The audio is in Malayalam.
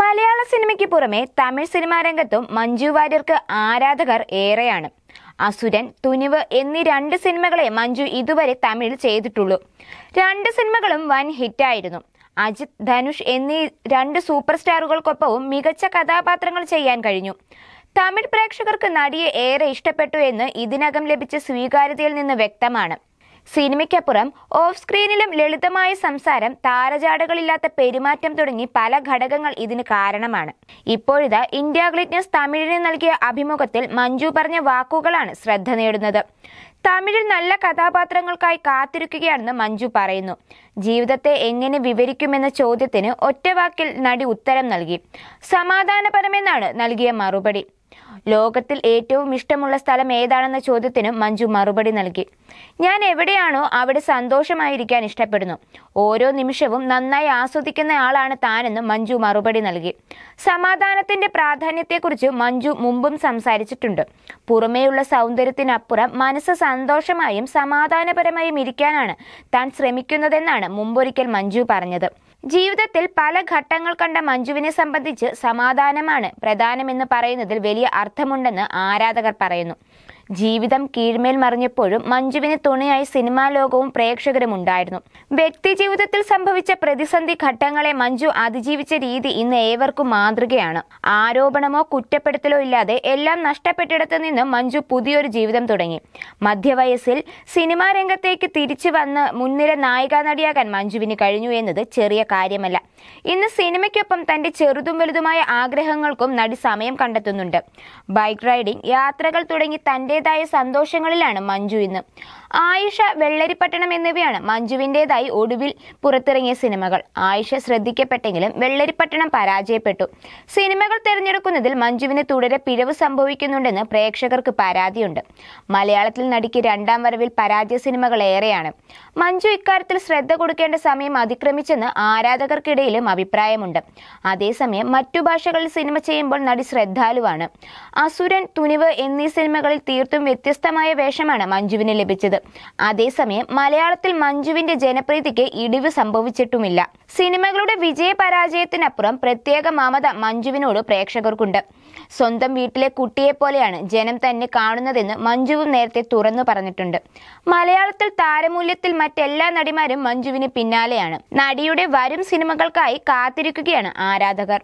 മലയാള സിനിമയ്ക്ക് പുറമെ തമിഴ് സിനിമാ രംഗത്തും മഞ്ജു വാര്യർക്ക് ആരാധകർ ഏറെയാണ് അസുരൻ തുനിവ് എന്നീ രണ്ട് സിനിമകളെ മഞ്ജു ഇതുവരെ തമിഴിൽ ചെയ്തിട്ടുള്ളൂ രണ്ട് സിനിമകളും വൻ ഹിറ്റായിരുന്നു അജിത് ധനുഷ് എന്നീ രണ്ട് സൂപ്പർ സ്റ്റാറുകൾക്കൊപ്പവും മികച്ച കഥാപാത്രങ്ങൾ ചെയ്യാൻ കഴിഞ്ഞു തമിഴ് പ്രേക്ഷകർക്ക് നടിയെ ഏറെ ഇഷ്ടപ്പെട്ടു എന്ന് ഇതിനകം ലഭിച്ച സ്വീകാര്യതയിൽ നിന്ന് വ്യക്തമാണ് സിനിമയ്ക്കപ്പുറം ഓഫ് സ്ക്രീനിലും ലളിതമായ സംസാരം താരജാടകളില്ലാത്ത പെരുമാറ്റം തുടങ്ങി പല ഘടകങ്ങൾ ഇതിന് കാരണമാണ് ഇപ്പോഴിതാ ഇന്ത്യ ഗ്ലിറ്റ്നസ് തമിഴിന് നൽകിയ അഭിമുഖത്തിൽ മഞ്ജു പറഞ്ഞ വാക്കുകളാണ് ശ്രദ്ധ നേടുന്നത് തമിഴിൽ നല്ല കഥാപാത്രങ്ങൾക്കായി കാത്തിരിക്കുകയാണെന്ന് മഞ്ജു പറയുന്നു ജീവിതത്തെ എങ്ങനെ വിവരിക്കുമെന്ന ചോദ്യത്തിന് ഒറ്റവാക്കിൽ നടി ഉത്തരം നൽകി സമാധാനപരമെന്നാണ് നൽകിയ മറുപടി ലോകത്തിൽ ഏറ്റവും ഇഷ്ടമുള്ള സ്ഥലം ഏതാണെന്ന ചോദ്യത്തിന് മഞ്ജു മറുപടി നൽകി ഞാൻ എവിടെയാണോ അവിടെ സന്തോഷമായിരിക്കാൻ ഇഷ്ടപ്പെടുന്നു ഓരോ നിമിഷവും നന്നായി ആസ്വദിക്കുന്ന ആളാണ് താനെന്ന് മഞ്ജു മറുപടി നൽകി സമാധാനത്തിന്റെ പ്രാധാന്യത്തെക്കുറിച്ച് മഞ്ജു മുമ്പും സംസാരിച്ചിട്ടുണ്ട് പുറമേയുള്ള സൗന്ദര്യത്തിനപ്പുറം മനസ്സ് സന്തോഷമായും സമാധാനപരമായും ഇരിക്കാനാണ് താൻ ശ്രമിക്കുന്നതെന്നാണ് മുമ്പൊരിക്കൽ മഞ്ജു പറഞ്ഞത് ജീവിതത്തിൽ പല ഘട്ടങ്ങൾ കണ്ട മഞ്ജുവിനെ സംബന്ധിച്ച് സമാധാനമാണ് പ്രധാനമെന്ന് പറയുന്നതിൽ വലിയ അർത്ഥമുണ്ടെന്ന് ആരാധകർ പറയുന്നു ജീവിതം കീഴ്മേൽ മറിഞ്ഞപ്പോഴും മഞ്ജുവിന് തുണയായി സിനിമാ ലോകവും പ്രേക്ഷകരും ഉണ്ടായിരുന്നു വ്യക്തിജീവിതത്തിൽ സംഭവിച്ച പ്രതിസന്ധി ഘട്ടങ്ങളെ മഞ്ജു അതിജീവിച്ച രീതി ഇന്ന് ഏവർക്കും മാതൃകയാണ് ആരോപണമോ കുറ്റപ്പെടുത്തലോ ഇല്ലാതെ എല്ലാം നഷ്ടപ്പെട്ടിടത്തു നിന്നും മഞ്ജു പുതിയൊരു ജീവിതം തുടങ്ങി മധ്യവയസ്സിൽ സിനിമാ രംഗത്തേക്ക് തിരിച്ചു വന്ന് മുൻനിര നായികാ നടിയാകാൻ മഞ്ജുവിന് കഴിഞ്ഞു എന്നത് ചെറിയ കാര്യമല്ല ഇന്ന് സിനിമയ്ക്കൊപ്പം തന്റെ ചെറുതും വലുതുമായ ആഗ്രഹങ്ങൾക്കും നടി സമയം കണ്ടെത്തുന്നുണ്ട് ബൈക്ക് റൈഡിംഗ് യാത്രകൾ തുടങ്ങി തന്റെ തന്റേതായ സന്തോഷങ്ങളിലാണ് മഞ്ജു ഇന്ന് ആയിഷ വെള്ളരിപ്പട്ടണം എന്നിവയാണ് മഞ്ജുവിൻ്റെതായി ഒടുവിൽ പുറത്തിറങ്ങിയ സിനിമകൾ ആയിഷ ശ്രദ്ധിക്കപ്പെട്ടെങ്കിലും വെള്ളരിപ്പട്ടണം പരാജയപ്പെട്ടു സിനിമകൾ തിരഞ്ഞെടുക്കുന്നതിൽ മഞ്ജുവിന് തുടരെ പിഴവ് സംഭവിക്കുന്നുണ്ടെന്ന് പ്രേക്ഷകർക്ക് പരാതിയുണ്ട് മലയാളത്തിൽ നടിക്ക് രണ്ടാം വരവിൽ പരാജയ സിനിമകൾ ഏറെയാണ് മഞ്ജു ഇക്കാര്യത്തിൽ ശ്രദ്ധ കൊടുക്കേണ്ട സമയം അതിക്രമിച്ചെന്ന് ആരാധകർക്കിടയിലും അഭിപ്രായമുണ്ട് അതേസമയം മറ്റു ഭാഷകളിൽ സിനിമ ചെയ്യുമ്പോൾ നടി ശ്രദ്ധാലുവാണ് അസുരൻ തുനിവ് എന്നീ സിനിമകളിൽ തീർ തീർത്തും വ്യത്യസ്തമായ വേഷമാണ് മഞ്ജുവിന് ലഭിച്ചത് അതേസമയം മലയാളത്തിൽ മഞ്ജുവിന്റെ ജനപ്രീതിക്ക് ഇടിവ് സംഭവിച്ചിട്ടുമില്ല സിനിമകളുടെ വിജയപരാജയത്തിനപ്പുറം പ്രത്യേക മമത മഞ്ജുവിനോട് പ്രേക്ഷകർക്കുണ്ട് സ്വന്തം വീട്ടിലെ കുട്ടിയെപ്പോലെയാണ് ജനം തന്നെ കാണുന്നതെന്ന് മഞ്ജുവും നേരത്തെ തുറന്നു പറഞ്ഞിട്ടുണ്ട് മലയാളത്തിൽ താരമൂല്യത്തിൽ മറ്റെല്ലാ നടിമാരും മഞ്ജുവിന് പിന്നാലെയാണ് നടിയുടെ വരും സിനിമകൾക്കായി കാത്തിരിക്കുകയാണ് ആരാധകർ